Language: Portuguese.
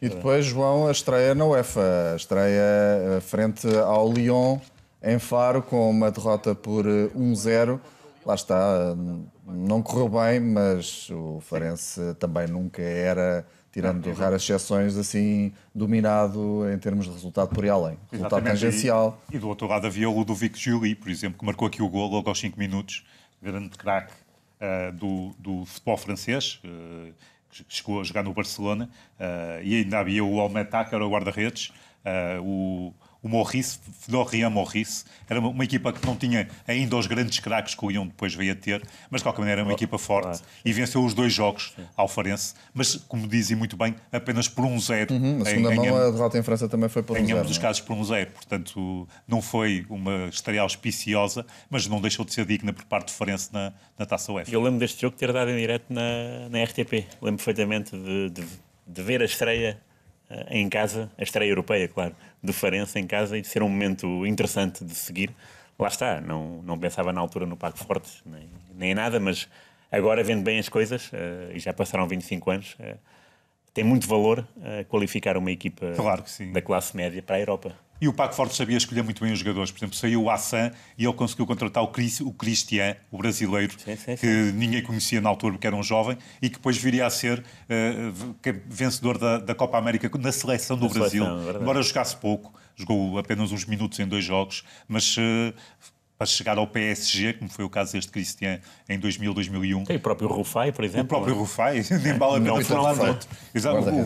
E depois, João, a estreia na UEFA, a estreia eh, frente ao Lyon em Faro, com uma derrota por 1-0. Eh, Lá está, hum, não correu bem, mas o Farense também nunca era, tirando raras exceções, assim, dominado em termos de resultado por ir além. Resultado Exatamente. tangencial. E, e, do outro lado havia o Ludovic Giuli, por exemplo, que marcou aqui o gol logo aos 5 minutos, grande craque uh, do, do futebol francês, uh, chegou a jogar no Barcelona, eh, e ainda havia o Almetá, que era o guarda-redes, eh, o o Maurice, Fedorian Maurice, era uma, uma, equipa que não tinha ainda os grandes craques que o Ion depois veio a ter, mas de qualquer maneira era uma oh, equipa forte ah. e venceu os dois jogos Sim. ao Farense, mas como dizem muito bem, apenas por um zero. Uhum, a segunda em, mão, em, a derrota em França também foi por um zero. Em ambos os é? casos por um zero, portanto não foi uma estreia auspiciosa, mas não deixou de ser digna por parte do Farense na, na Taça UEFA. Eu lembro deste jogo ter dado em direto na, na RTP, lembro perfeitamente de, de de ver a estreia eh, em casa, a estreia europeia, claro, do Farense em casa e de ser um momento interessante de seguir. Lá está, não, não pensava na altura no Pago Fortes, nem, nem nada, mas agora vendo bem as coisas, uh, e já passaram 25 anos, uh, tem muito valor uh, qualificar uma equipa claro da classe média para a Europa. E o Paco Forte sabia escolher muito bem os jogadores. Por exemplo, saiu o Assan e ele conseguiu contratar o, Chris, o Christian, o brasileiro, sim, sim, que ninguém conhecia na altura porque era um jovem e que depois viria a ser uh, vencedor da, da, Copa América na seleção do na Brasil. Seleção, embora jogasse pouco, jogou apenas uns minutos em dois jogos, mas. Uh, para chegar ao PSG, como foi o caso deste Cristian em 2000, 2001. Tem o próprio Rufai, por exemplo. É? O próprio Rufai, nem bala não, não, não, não, não, não, não, não,